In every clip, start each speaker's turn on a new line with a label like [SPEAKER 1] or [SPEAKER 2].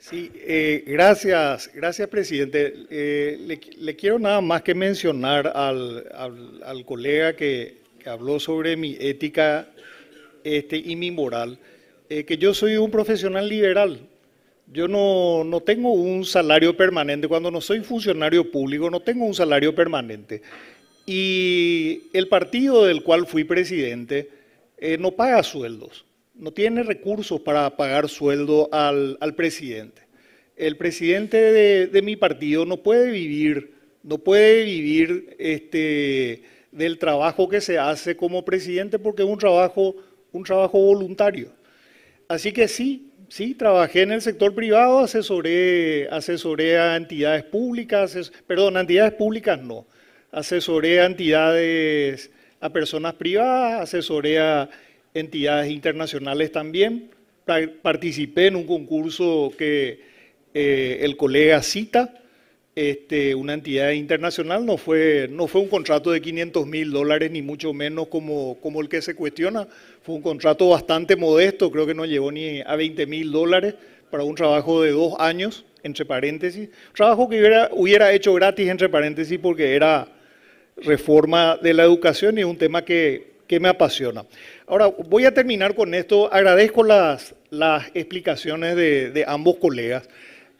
[SPEAKER 1] Sí, eh, gracias, gracias presidente. Eh, le, quiero nada más que mencionar al, colega que, habló sobre mi ética este, y mi moral, eh, que yo soy un profesional liberal. Yo no, no tengo un salario permanente. Cuando no soy funcionario público, no tengo un salario permanente. Y el partido del cual fui presidente no paga sueldos no tiene recursos para pagar sueldo al, presidente. El presidente de, mi partido no puede vivir, no puede vivir este, del trabajo que se hace como presidente porque es un trabajo, un trabajo voluntario. Así que sí, sí, trabajé en el sector privado, asesoré, asesoré a entidades públicas, perdón, a entidades públicas no, asesoré a entidades, a personas privadas, asesoré a entidades internacionales también. Participé en un concurso que eh, el colega cita, este, una entidad internacional, no fue, no fue un contrato de 500 mil dólares, ni mucho menos como, como el que se cuestiona, fue un contrato bastante modesto, creo que no llevó ni a 20 mil dólares para un trabajo de dos años, entre paréntesis, trabajo que hubiera, hubiera hecho gratis, entre paréntesis, porque era reforma de la educación y un tema que que me apasiona. Ahora, voy a terminar con esto. Agradezco las, explicaciones de, ambos colegas.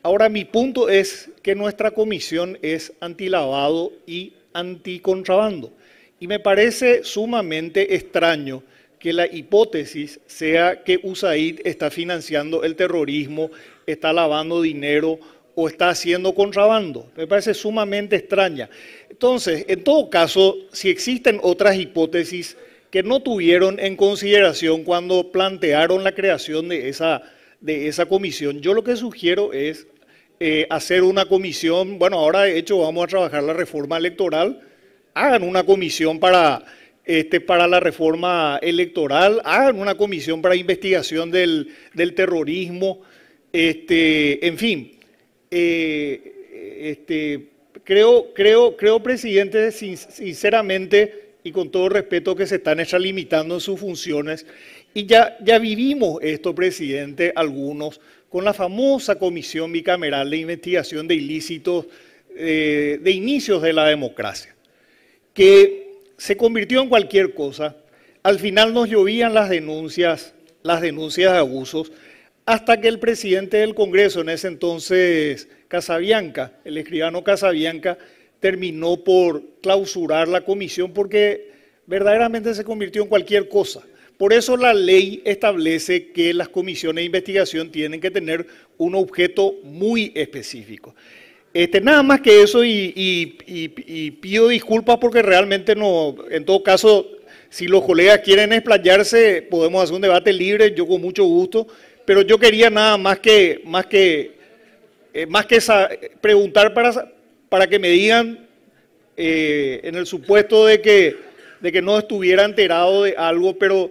[SPEAKER 1] Ahora, mi punto es que nuestra comisión es antilavado y anticontrabando. Y me parece sumamente extraño que la hipótesis sea que USAID está financiando el terrorismo, está lavando dinero o está haciendo contrabando. Me parece sumamente extraña. Entonces, en todo caso, si existen otras hipótesis que no tuvieron en consideración cuando plantearon la creación de esa, de esa comisión. Yo lo que sugiero es eh, hacer una comisión, bueno, ahora de hecho vamos a trabajar la reforma electoral, hagan una comisión para, este, para la reforma electoral, hagan una comisión para investigación del, terrorismo, este, en fin. Eh, este, creo, creo, creo, presidente, sinceramente, y con todo respeto que se están extralimitando en sus funciones. Y ya, ya vivimos esto, presidente, algunos, con la famosa comisión bicameral de investigación de ilícitos eh, de inicios de la democracia, que se convirtió en cualquier cosa. Al final nos llovían las denuncias, las denuncias de abusos, hasta que el presidente del Congreso, en ese entonces Casabianca, el escribano Casabianca, terminó por clausurar la comisión porque verdaderamente se convirtió en cualquier cosa. Por eso la ley establece que las comisiones de investigación tienen que tener un objeto muy específico. Este, nada más que eso y, pido disculpas porque realmente no, en todo caso, si los colegas quieren explayarse, podemos hacer un debate libre, yo con mucho gusto, pero yo quería nada más que, más que, eh, más que preguntar para, para que me digan, eh, en el supuesto de que, de que no estuviera enterado de algo, pero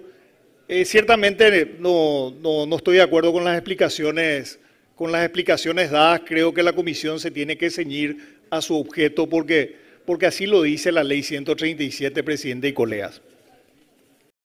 [SPEAKER 1] eh, ciertamente no, no, estoy de acuerdo con las explicaciones con las explicaciones dadas, creo que la comisión se tiene que ceñir a su objeto porque, porque así lo dice la ley 137, presidente y colegas.